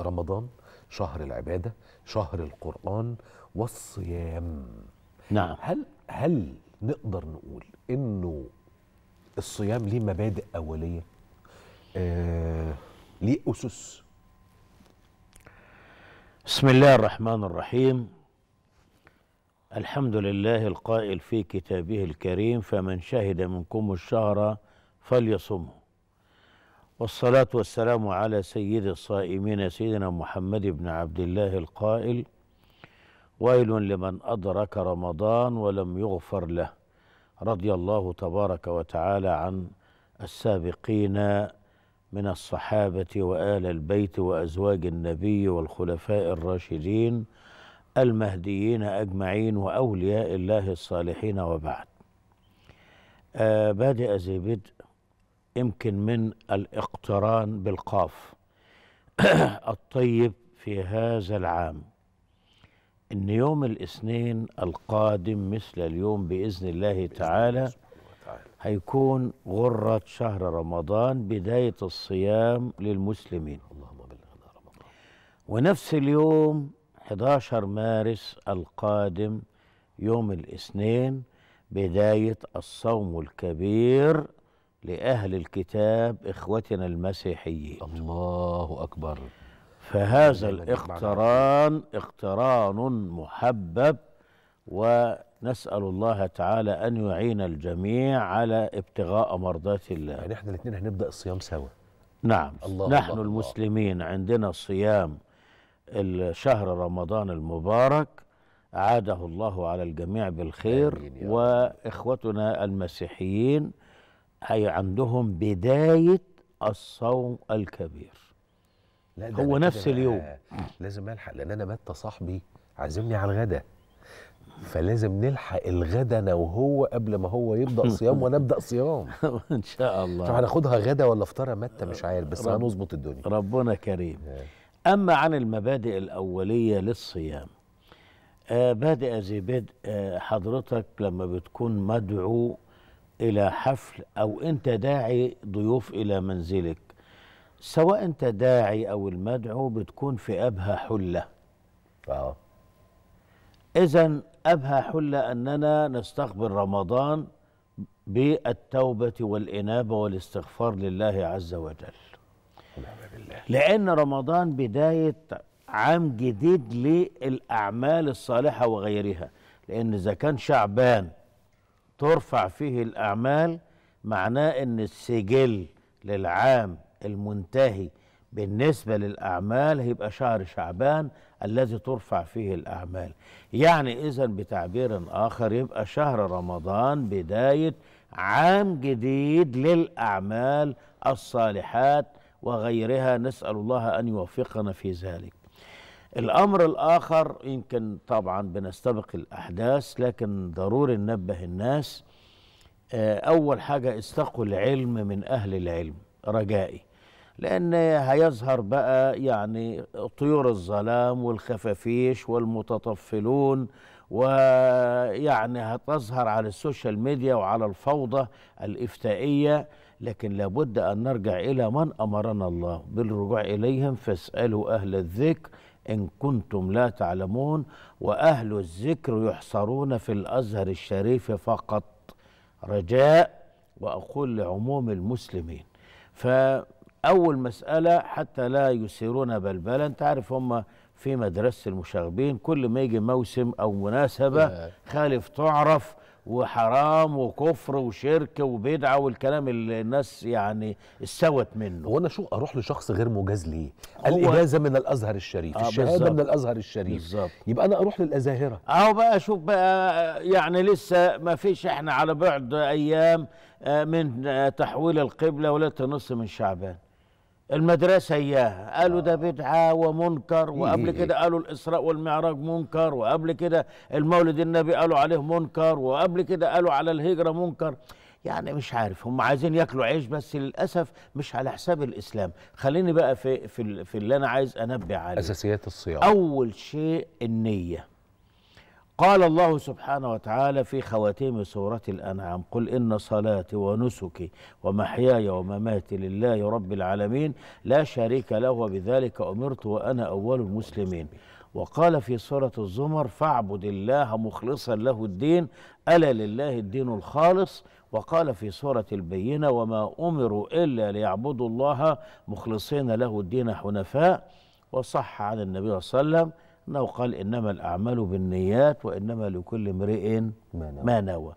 رمضان شهر العبادة شهر القرآن والصيام نعم هل هل نقدر نقول إنه الصيام ليه مبادئ أولية آه ليه أسس بسم الله الرحمن الرحيم الحمد لله القائل في كتابه الكريم فمن شهد منكم الشهر فليصمه والصلاة والسلام على سيد الصائمين سيدنا محمد بن عبد الله القائل ويل لمن أدرك رمضان ولم يغفر له رضي الله تبارك وتعالى عن السابقين من الصحابة وآل البيت وأزواج النبي والخلفاء الراشدين المهديين أجمعين وأولياء الله الصالحين وبعد آه بادئ ذي بدء يمكن من الاقتران بالقاف الطيب في هذا العام ان يوم الاثنين القادم مثل اليوم باذن الله تعالى هيكون غرة شهر رمضان بداية الصيام للمسلمين اللهم رمضان ونفس اليوم 11 مارس القادم يوم الاثنين بداية الصوم الكبير لأهل الكتاب إخوتنا المسيحيين الله أكبر فهذا الاقتران اقتران محبب ونسأل الله تعالى أن يعين الجميع على ابتغاء مرضات الله يعني احنا الاثنين هنبدأ الصيام سوا نعم الله نحن الله المسلمين الله. عندنا صيام الشهر رمضان المبارك عاده الله على الجميع بالخير وإخوتنا المسيحيين هي عندهم بداية الصوم الكبير لا ده هو نفس اليوم لازم الحق لان انا مات صاحبي عازمني على الغداء فلازم نلحق الغدا انا وهو قبل ما هو يبدا صيام وانا ابدا صيام ان شاء الله هناخدها غدا ولا افطار متى مش عارف بس هنظبط الدنيا ربنا كريم آه. اما عن المبادئ الاوليه للصيام آه بادئ زي بدء آه حضرتك لما بتكون مدعو إلى حفل أو أنت داعي ضيوف إلى منزلك سواء أنت داعي أو المدعو بتكون في أبهى حلة آه. إذا أبهى حلة أننا نستقبل رمضان بالتوبة والإنابة والاستغفار لله عز وجل لأن رمضان بداية عام جديد للأعمال الصالحة وغيرها لأن إذا كان شعبان ترفع فيه الأعمال معناه أن السجل للعام المنتهي بالنسبة للأعمال هيبقى شهر شعبان الذي ترفع فيه الأعمال يعني إذا بتعبير آخر يبقى شهر رمضان بداية عام جديد للأعمال الصالحات وغيرها نسأل الله أن يوفقنا في ذلك الأمر الآخر يمكن طبعا بنستبق الأحداث لكن ضروري ننبه الناس آه، أول حاجة استقوا العلم من أهل العلم رجائي لأن هيظهر بقى يعني طيور الظلام والخفافيش والمتطفلون ويعني هتظهر على السوشيال ميديا وعلى الفوضى الإفتائية لكن لابد أن نرجع إلى من أمرنا الله بالرجوع إليهم فاسألوا أهل الذكر إن كنتم لا تعلمون وأهل الذكر يحصرون في الأزهر الشريف فقط رجاء وأقول لعموم المسلمين فأول مسألة حتى لا يثيرون بلبلا أنت عارف هم في مدرسة المشاغبين كل ما يجي موسم أو مناسبة آه. خالف تعرف وحرام وكفر وشرك وبدعه والكلام اللي الناس يعني استوت منه وانا شو اروح لشخص غير مجاز ليه الاجازه من الازهر الشريف آه الشهاده بالزبط. من الازهر الشريف بالزبط. يبقى انا اروح للازاهره اهو بقى شوف بقى يعني لسه ما فيش احنا على بعد ايام آه، من آه، تحويل القبله ولا نص من شعبان المدرسة إياها قالوا ده آه. بدعة ومنكر وقبل كده قالوا الإسراء والمعراج منكر وقبل كده المولد النبي قالوا عليه منكر وقبل كده قالوا على الهجرة منكر يعني مش عارف هم عايزين ياكلوا عيش بس للاسف مش على حساب الاسلام خليني بقى في في, اللي انا عايز انبه عليه اساسيات الصيام اول شيء النيه قال الله سبحانه وتعالى في خواتيم سورة الأنعام قل إن صلاتي ونسكي ومحياي ومماتي لله رب العالمين لا شريك له وبذلك أمرت وأنا أول المسلمين وقال في سورة الزمر فاعبد الله مخلصا له الدين ألا لله الدين الخالص وقال في سورة البينة وما أمروا إلا ليعبدوا الله مخلصين له الدين حنفاء وصح عن النبي صلى الله عليه وسلم لو قال إنما الأعمال بالنيات وإنما لكل امرئ ما نوى